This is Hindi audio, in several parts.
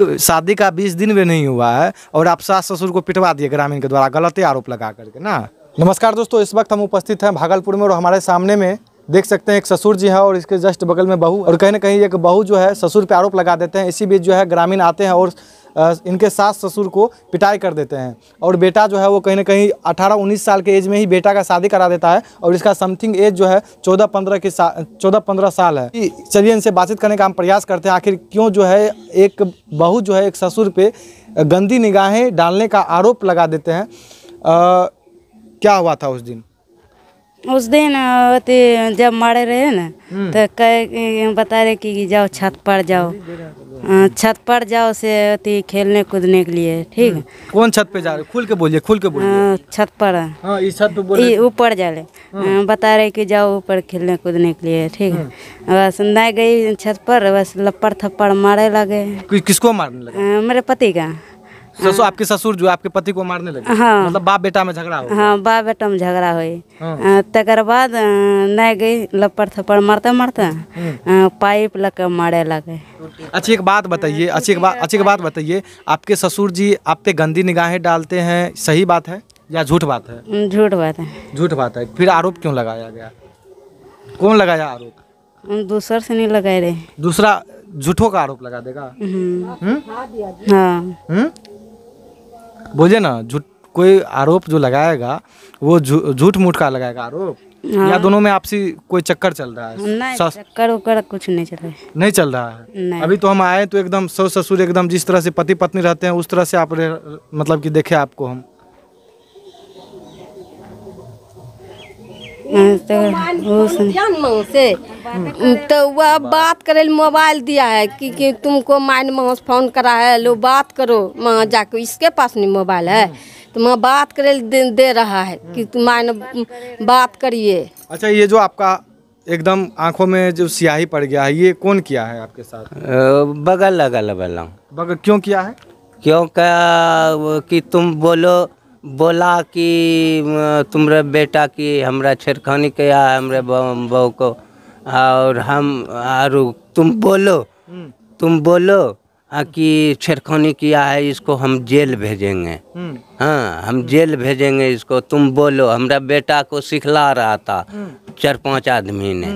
शादी का बीस दिन भी नहीं हुआ है और आप सास ससुर को पिटवा दिए ग्रामीण के द्वारा गलत आरोप लगा करके ना नमस्कार दोस्तों इस वक्त हम उपस्थित हैं भागलपुर में और हमारे सामने में देख सकते हैं एक ससुर जी है और इसके जस्ट बगल में बहू और कहीं ना कहीं एक बहू जो है ससुर पे आरोप लगा देते हैं इसी बीच जो है ग्रामीण आते हैं और इनके सास ससुर को पिटाई कर देते हैं और बेटा जो है वो कहीं ना कहीं अठारह उन्नीस साल के एज में ही बेटा का शादी करा देता है और इसका समथिंग एज जो है चौदह पंद्रह की चौदह पंद्रह साल है चलिए इनसे बातचीत करने का हम प्रयास करते हैं आखिर क्यों जो है एक बहू जो है एक ससुर पे गंदी निगाहें डालने का आरोप लगा देते हैं आ, क्या हुआ था उस दिन उस दिन जब मारे रहे ना हम्म। तो कह बता रहे कि जाओ छत पर जाओ छत पर जाओ से अति खेलने कूदने के लिए ठीक है हम्म। कौन छत पे जा रहे खुल के बोलिए खुल के बोलिए छत पर हाँ, छत पे ऊपर जा रहे हाँ। बता रहे कि जाओ ऊपर खेलने कूदने के लिए ठीक है हाँ। बस नहीं गई छत पर बस लपड़ थप्पड़ मारे लगे कि, किसको मारने लगे मेरे पति का ससुर हाँ। आपके ससुर जो आपके पति को मारने लगे हाँ मतलब बाप बेटा में झगड़ा हो हाँ बाप बेटा में झगड़ा हुई तक हाँ। तकर नहीं गई लपड़ मतलब थप्पड़ मारते मारते हम्म। पाइप लग के मारे लगे अच्छी एक बात बताइए अच्छी एक बात अच्छी एक बात बताइए आपके ससुर जी आप पे गंदी निगाहें डालते हैं सही बात है या झूठ बात है झूठ बात है झूठ बात है फिर आरोप क्यों लगाया गया कौन लगाया आरोप दूसर से नहीं लगाए रहे दूसरा झूठों का आरोप लगा देगा हम्म हम्म हाँ हम्म? बोझे ना झूठ कोई आरोप जो लगाएगा वो झूठ मूठ का लगाएगा आरोप हाँ। या दोनों में आपसी कोई चक्कर चल रहा है चक्कर उक्कर कुछ नहीं चल रहा है नहीं चल रहा है अभी तो हम आए तो एकदम सौ ससुर एकदम जिस तरह से पति पत्नी रहते हैं उस तरह से आप मतलब कि देखे आपको हम तो से तो वह बात करे मोबाइल दिया है कि, कि तुमको माइन माँ फोन करा है लो बात करो माँ जाके इसके पास नहीं मोबाइल है तो माँ बात करे दे, दे रहा है कि तुम माइन बात करिए अच्छा ये जो आपका एकदम आंखों में जो स्याही पड़ गया है ये कौन किया है आपके साथ बगल अगल बगल बगल क्यों किया है क्यों क्या कि तुम बोलो बोला कि तुम्हारे बेटा की हमरा छेड़खानी किया है हमारे बहू को और हम और तुम बोलो हम्म। तुम बोलो कि छेड़खानी किया है इसको हम जेल भेजेंगे हम्म। हाँ हम जेल भेजेंगे इसको तुम बोलो हमारा बेटा को सिखला रहा था हम्म। चार पांच आदमी ने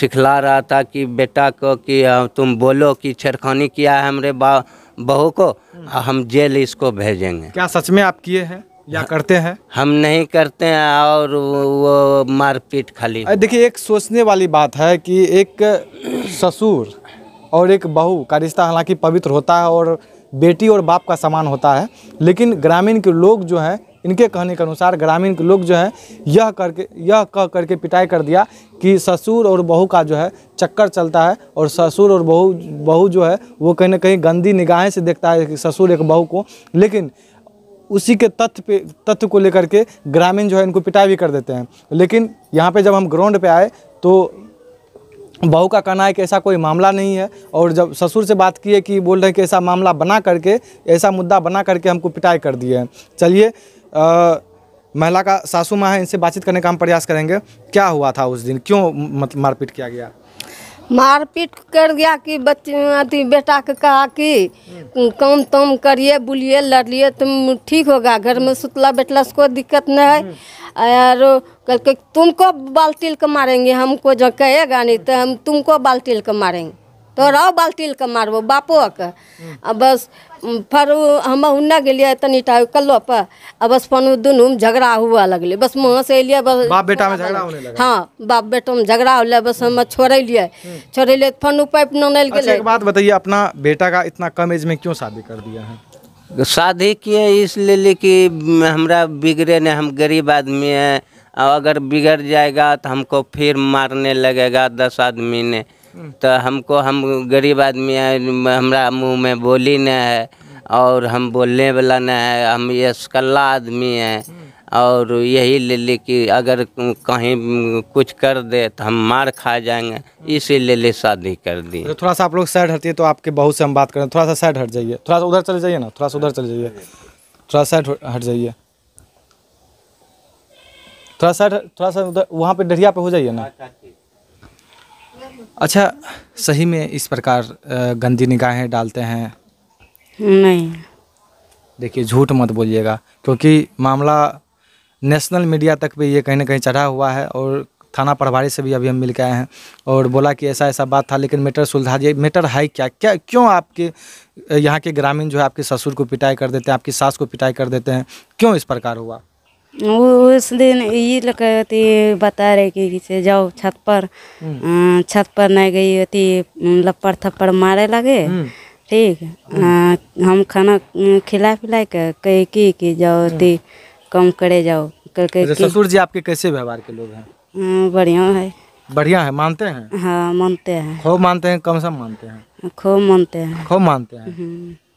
सिखला रहा था कि बेटा को कि तुम बोलो कि छेड़खानी किया है हमारे बहू को हम जेल इसको भेजेंगे क्या सच में आप किए हैं या करते हैं हम नहीं करते हैं और वो मारपीट खाली देखिए एक सोचने वाली बात है कि एक ससुर और एक बहू का रिश्ता हालांकि पवित्र होता है और बेटी और बाप का समान होता है लेकिन ग्रामीण के लोग जो हैं इनके कहने के अनुसार ग्रामीण के लोग जो हैं यह करके यह कह करके पिटाई कर दिया कि ससुर और बहू का जो है चक्कर चलता है और ससुर और बहू बहू जो है वो कहीं ना कहीं गंदी निगाहें से देखता है कि ससुर एक बहू को लेकिन उसी के तथ्य पे तथ्य को लेकर के ग्रामीण जो है इनको पिटाई भी कर देते हैं लेकिन यहाँ पे जब हम ग्राउंड पे आए तो बहू का कहना है कि ऐसा कोई मामला नहीं है और जब ससुर से बात की है कि बोल रहे हैं कि ऐसा मामला बना करके ऐसा मुद्दा बना करके हमको पिटाई कर दिए है चलिए महिला का सासू माँ है इनसे बातचीत करने का हम प्रयास करेंगे क्या हुआ था उस दिन क्यों मतलब मारपीट किया गया मारपीट कर गया कि बच्चे अति बेटा के कहा कि काम तम करिए बुलिए लड़िए तुम ठीक होगा घर में सुतला बैठला से कोई दिक्कत नहीं है और कल के तुमको बाल्टी के मारेंगे हमको जो कहेगा नहीं तो हम तुमको बाल्टील के मारेंगे तो रहो बाल्टील के मारबो बापो के बस फिर हम उन्ना गेलिए तनी टा कल्लो पर बस फोन दुनू में झगड़ा हुआ लगल बस वहाँ से अलिए बस बाप बेटा में झगड़ा होने लगा हाँ बाप बेटा में झगड़ा होल बस हम छोड़लिए हम्म। छोड़लिए फन तो पाइप नानल गेले अच्छा, एक बात बताइए अपना बेटा का इतना कम एज में क्यों शादी कर दिया है शादी किए इसलिए कि हमारा बिगड़े ने हम गरीब आदमी है और अगर बिगड़ जाएगा तो हमको फिर मारने लगेगा दस आदमी ने हम्म। तो हमको हम गरीब आदमी है हमारा मुंह में बोली न है और हम बोलने वाला न है हम ये सकल्ला आदमी हैं हम्म। और यही ले ली कि अगर कहीं कुछ कर दे तो हम मार खा जाएंगे इसी ले शादी कर दी तो थोड़ा सा आप लोग साइड हटिए तो आपके बहू से हम बात करें थोड़ा सा साइड हट जाइए थोड़ा सा उधर चले जाइए ना थोड़ा सा उधर चले जाइए थोड़ा साइड हट जाइए थोड़ा सा थोड़ा सा उधर वहाँ पे डरिया पे हो जाइए ना अच्छा, अच्छा सही में इस प्रकार गंदी निगाहें डालते हैं नहीं देखिए झूठ मत बोलिएगा क्योंकि मामला नेशनल मीडिया तक भी ये कहीं ना कहीं चढ़ा हुआ है और थाना प्रभारी से भी अभी हम मिल के आए हैं और बोला कि ऐसा ऐसा बात था लेकिन मैटर सुलझा दिए मैटर है क्या क्या क्यों आपके यहाँ के ग्रामीण जो है आपके ससुर को पिटाई कर देते हैं आपकी सास को पिटाई कर देते हैं क्यों इस प्रकार हुआ वो उस दिन ये लोग बता रहे कि से जाओ छत पर हम्म। अं, छत पर नहीं गई अती अं, लप्पड़ थप्पड़ मारे लगे हम्म। ठीक अं, हम खाना खिला पिला के कहे की कि जाओ हम्म। अति कम करे जाओ कल के अच्छा, ससुर जी आपके कैसे व्यवहार के लोग हैं बढ़िया है बढ़िया है मानते हैं हाँ मानते हैं खूब मानते हैं कम सम मानते हैं खूब मानते हैं खूब मानते हैं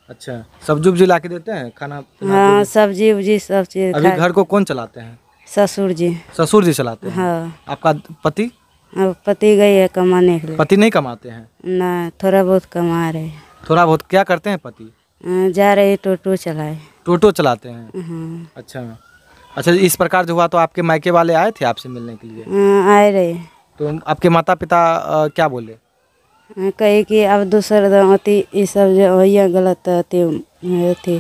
अच्छा सब्जी उब्जी ला के देते हैं खाना हाँ सब्जी उब्जी सब चीज अभी घर को कौन चलाते हैं ससुर जी ससुर जी चलाते हैं हाँ आपका पति पति गई है कमाने के लिए पति नहीं कमाते हैं ना थोड़ा बहुत कमा रहे हैं थोड़ा बहुत क्या करते हैं पति जा रहे टोटो चलाए टोटो चलाते हैं हाँ। अच्छा अच्छा इस प्रकार जो हुआ तो आपके मायके वाले आए थे आपसे मिलने के लिए हाँ, आए रहे तो आपके माता पिता क्या बोले कहे कि अब दूसर अथी ई सब जो हो गलत अथी अथी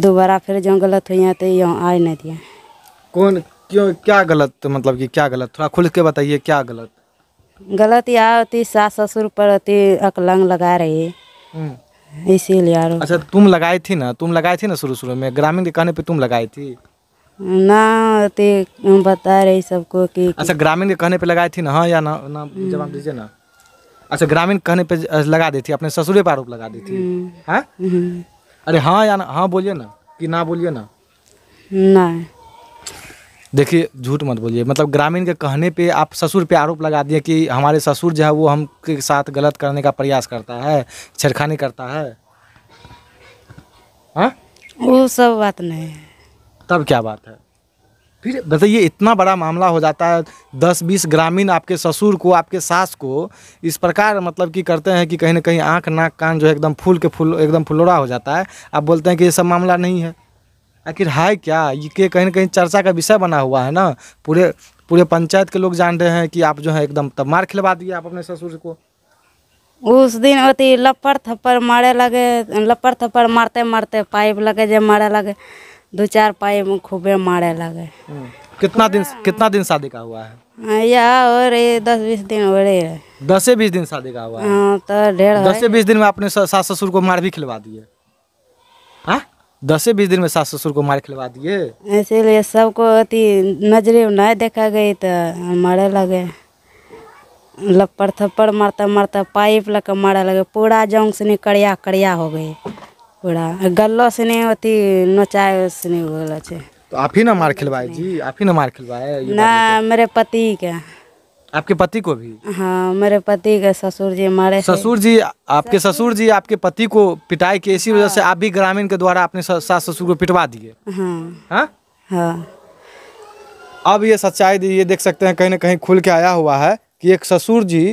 दोबारा फिर जो गलत हो तो यहाँ आए नहीं दिया कौन क्यों क्या गलत मतलब कि क्या गलत थोड़ा खुल के बताइए क्या गलत गलत यार अति सास ससुर पर अति अकलंग लगा रही हम्म। इसीलिए यार अच्छा तुम लगाई थी ना तुम लगाई थी ना शुरू शुरू में ग्रामीण के कहने पे तुम लगाई थी ना अति बता रही सबको कि अच्छा ग्रामीण के कहने पे लगाई थी ना हाँ या ना ना जवाब दीजिए ना अच्छा ग्रामीण कहने पे लगा देती अपने ससुरे पर आरोप लगा देती है हम्म। हाँ? हम्म। अरे हाँ या ना हाँ बोलिए ना कि ना बोलिए ना नहीं देखिए झूठ मत बोलिए मतलब ग्रामीण के कहने पे आप ससुर पे आरोप लगा दिए कि हमारे ससुर जो है वो हम के साथ गलत करने का प्रयास करता है छेड़खानी करता है हा? वो सब बात नहीं है तब क्या बात है फिर बताइए इतना बड़ा मामला हो जाता है दस बीस ग्रामीण आपके ससुर को आपके सास को इस प्रकार मतलब कि करते हैं कि कहीं ना कहीं आँख नाक कान जो है एकदम फूल के फूल एकदम फुलोरा हो जाता है आप बोलते हैं कि ये सब मामला नहीं है आखिर है क्या ये कहीं ना कहीं चर्चा का विषय बना हुआ है ना पूरे पूरे पंचायत के लोग जान रहे हैं कि आप जो है एकदम तब मार खिलवा दिए आप अपने ससुर को उस दिन अति लपड़ थप्पड़ मारे लगे लपड़ थप्पड़ मारते मारते पाइप लगे जब मारे लगे दो चार पाए में खूबे मारे लगे हम्म। कितना दिन कितना दिन शादी का हुआ है हाँ, या और दस बीस दिन हो रहे है दस से बीस दिन शादी का हुआ है हाँ, तो डेढ़ दस से बीस दिन में आपने सास ससुर को मार भी खिलवा दिए हाँ? दस से बीस दिन में सास ससुर को मार खिलवा दिए इसीलिए सबको अति नजरे में नहीं देखा गई तो मारे लगे लपड़ थप्पड़ मारता मारता पाइप लग मारे लगे पूरा जंग से कड़िया कड़िया हो गई ओड़ा गल्लो सने अथी नोचाए सने बोला छे तो आप ही ना मार खिलवाए जी आप ही ना मार खिलवाए ना मेरे पति के आपके पति को भी हाँ मेरे पति के ससुर जी मारे ससुर जी आपके ससुर जी आपके पति को पिटाई की इसी वजह से हाँ। आप भी ग्रामीण के द्वारा अपने सास ससुर को पिटवा दिए हाँ हाँ, हाँ। अब ये सच्चाई ये देख सकते हैं कहीं ना कहीं खुल के आया हुआ है कि एक ससुर जी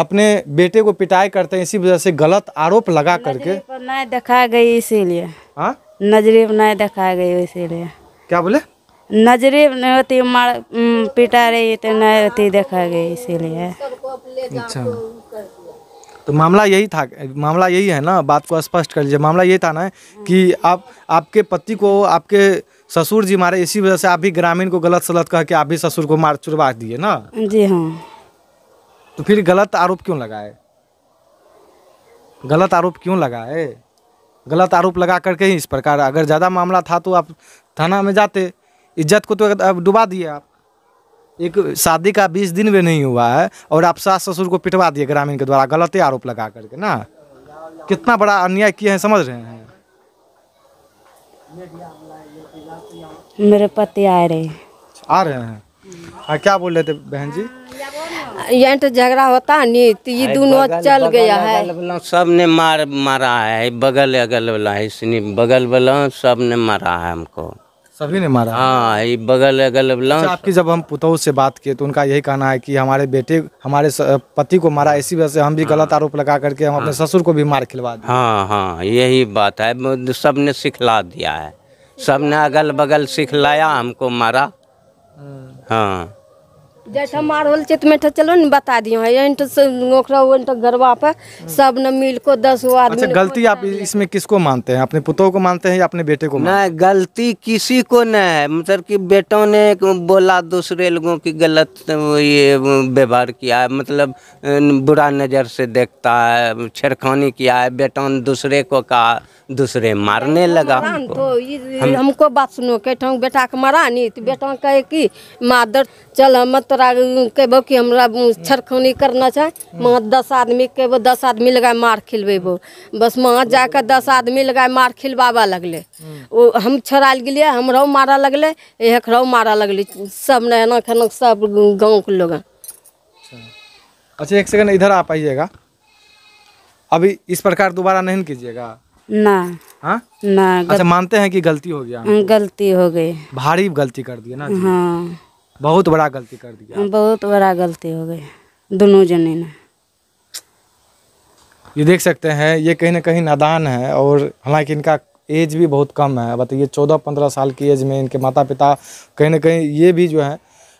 अपने बेटे को पिटाई करते हैं इसी वजह से गलत आरोप लगा करके नहीं दिखा गई इसीलिए हाँ? नजरे में नहीं दिखा गई इसीलिए क्या बोले नजरे नहीं होती मार पिटा रही तो नहीं होती देखा गई इसीलिए अच्छा तो मामला यही था मामला यही है ना बात को स्पष्ट कर लीजिए मामला यही था ना कि आप आपके पति को आपके ससुर जी मारे इसी वजह से आप भी ग्रामीण को गलत सलत कह के आप भी ससुर को मार चुरवा दिए ना जी हाँ तो फिर गलत आरोप क्यों लगाए गलत आरोप क्यों लगाए गलत आरोप लगा करके ही इस प्रकार अगर ज़्यादा मामला था तो आप थाना में जाते इज्जत को तो डुबा दिए आप एक शादी का बीस दिन भी नहीं हुआ है और आप सास ससुर को पिटवा दिए ग्रामीण के द्वारा गलत आरोप लगा करके ना कितना बड़ा अन्याय किए हैं समझ रहे हैं मेरे पति आ रहे हैं आ रहे हैं हाँ क्या बोल रहे थे बहन जी एंट झगड़ा होता है नी तो ये दोनों चल गया है सब ने मार मारा है बगल अगल वाला है इसने बगल वाला सब ने मारा है हमको सभी ने मारा हाँ ये बगल अगल वाला अच्छा, आपकी जब हम पुतौ से बात किए तो उनका यही कहना है कि हमारे बेटे हमारे पति को मारा इसी वजह से हम भी गलत हाँ। आरोप लगा करके हम अपने हाँ। ससुर को भी मार खिलवा दिए हाँ हाँ यही बात है तो सब ने सिखला दिया है सब ने अगल बगल सिखलाया हमको मारा हाँ, हाँ। जैठा मारहोल चित में चलो न बता दियो है इंट ओखरा इंट गरवा पर सब न मिल को दस वो आदमी अच्छा गलती आप इसमें किसको मानते हैं अपने पुतों को मानते हैं या अपने बेटे को ना गलती किसी को न है मतलब कि बेटों ने बोला दूसरे लोगों की गलत ये व्यवहार किया है मतलब बुरा नज़र से देखता है छेड़खानी किया है बेटों ने दूसरे को कहा दूसरे मारने लगा तो हमको बात सुनो कहता हूँ बेटा के मरा नहीं तो बेटा कहे कि मादर चल हम मत तो तोरा कहबो कि हमरा छरखनी करना छै माँ दस आदमी कहबो दस आदमी लगा मार खिलबेबो बस माँ जाके दस आदमी लगा मार खिलवाबा लगले हम्म। ओ हम छोड़ा गेलियै हमरो मारा लगले एकरो मारा लगले सब ने एना खाना सब गाँव के लोग अच्छा।, अच्छा एक सेकंड इधर आ पाइएगा अभी इस प्रकार दोबारा नहीं कीजिएगा ना हाँ ना अच्छा मानते हैं कि गलती हो गया गलती हो गई भारी गलती कर दी ना हाँ बहुत बड़ा गलती कर दिया बहुत बड़ा गलती हो गई दोनों जने ने ये देख सकते हैं ये कहीं ना कहीं नादान है और हालांकि इनका एज भी बहुत कम है बताइए तो चौदह पंद्रह साल की एज में इनके माता पिता कहीं ना कहीं ये भी जो है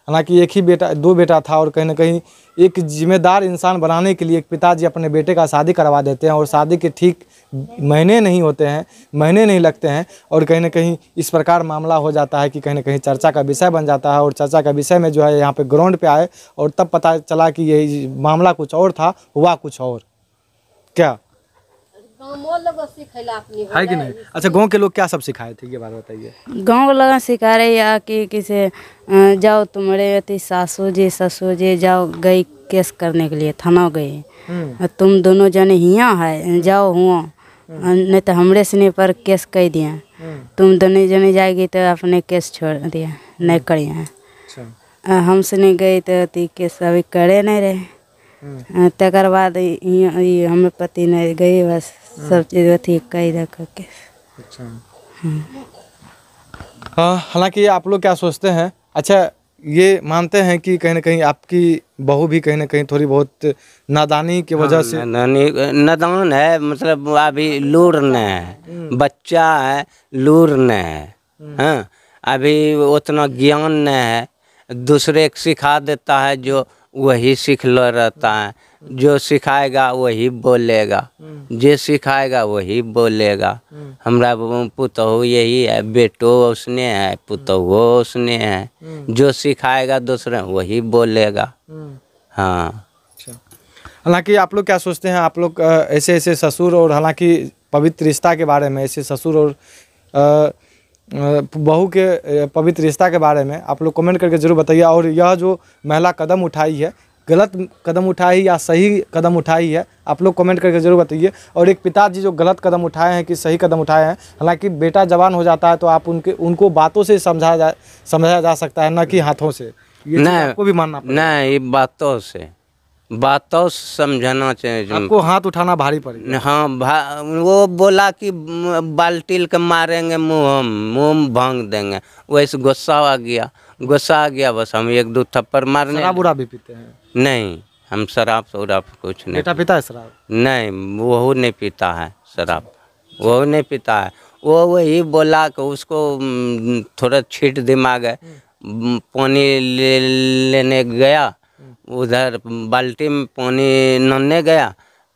हालांकि एक ही बेटा दो बेटा था और कहीं ना कहीं एक जिम्मेदार इंसान बनाने के लिए एक पिताजी अपने बेटे का शादी करवा देते हैं और शादी के ठीक महीने नहीं होते हैं महीने नहीं लगते हैं और कहीं ना कहीं इस प्रकार मामला हो जाता है कि कहीं ना कहीं चर्चा का विषय बन जाता है और चर्चा का विषय में जो है यहाँ पर ग्राउंड पर आए और तब पता चला कि यही मामला कुछ और था हुआ कुछ और क्या मतलब है कि नहीं अच्छा गांव के लोग क्या सब सिखाए थे ये बात बताइए गांव के लोग सिखा रहे या कि किसे जाओ तुम्हारे अति सासू जी ससुर जी जाओ गई केस करने के लिए थाना गई हम्म। तुम दोनों जने यहाँ है जाओ हुआ हम्म। नहीं तो हमरे सिने पर केस कह दिए हम्म। तुम दोनों जने जाएगी तो अपने केस छोड़ दिए नहीं करिए अच्छा। हम सने गए तो अति केस अभी करे नहीं रहे तकर बाद हमें पति नहीं गई बस सब चीज़ अथी रख के अच्छा हम्म। हाँ, हालांकि आप लोग क्या सोचते हैं अच्छा ये मानते हैं कि कहीं ना कहीं आपकी बहू भी कहीं ना कहीं थोड़ी बहुत नादानी की वजह हाँ, से नादानी नादान है मतलब अभी लूरने है हम्म। बच्चा है न है हम्म। हाँ अभी उतना ज्ञान नहीं है दूसरे सिखा देता है जो वही सीख लो रहता है जो सिखाएगा वही बोलेगा जो सिखाएगा वही बोलेगा हमारा पुतहु यही है बेटो उसने है पुतहुओ उसने है जो सिखाएगा दूसरे वही बोलेगा हाँ अच्छा। हालांकि आप लोग क्या सोचते हैं आप लोग ऐसे ऐसे ससुर और हालांकि पवित्र रिश्ता के बारे में ऐसे ससुर और बहू के पवित्र रिश्ता के बारे में आप लोग कमेंट करके ज़रूर बताइए और यह जो महिला कदम उठाई है गलत कदम उठाई या सही कदम उठाई है आप लोग कमेंट करके जरूर बताइए और एक पिताजी जो गलत कदम उठाए हैं कि सही कदम उठाए हैं हालांकि बेटा जवान हो जाता है तो आप उनके उनको बातों से समझाया जा समझाया जा सकता है ना कि हाथों से ये आपको भी मानना नहीं बातों से बात समझाना चाहिए आपको हाथ उठाना भारी पड़े हाँ भा, वो बोला कि बाल्टील के मारेंगे मुँह मुँह भांग देंगे वैसे गुस्सा आ गया गुस्सा आ गया बस हम एक दो थप्पड़ मारने शराब उराब भी पीते हैं नहीं हम शराब शराब कुछ नहीं बेटा पीता है शराब नहीं वो नहीं पीता है शराब वो नहीं पीता है वो वही बोला कि उसको थोड़ा छीट दिमाग है हम्म। पानी ले लेने गया उधर बाल्टी में पानी नन्ने गया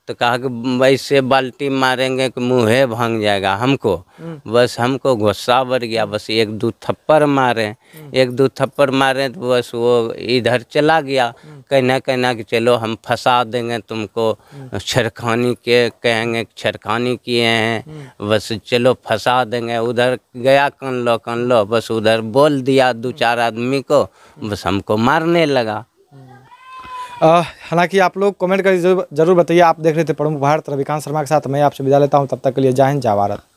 तो कहा कि वैसे बाल्टी मारेंगे कि मुँह भांग जाएगा हमको हम्म। बस हमको गुस्सा बढ़ गया बस एक दो थप्पड़ मारे हम्म। एक दो थप्पड़ मारे तो बस वो इधर चला गया हम्म। कहना कहना कि चलो हम फंसा देंगे तुमको छेड़खानी के कहेंगे छेड़खानी किए हैं बस चलो फंसा देंगे उधर गया कन लो कन लो बस उधर बोल दिया दो चार आदमी को बस हमको मारने लगा हालांकि आप लोग कमेंट करके जरूर बताइए आप देख रहे थे प्रमुख भारत रविकांत शर्मा के साथ मैं आपसे विदा लेता हूँ तब तक के लिए जय हिंद जय भारत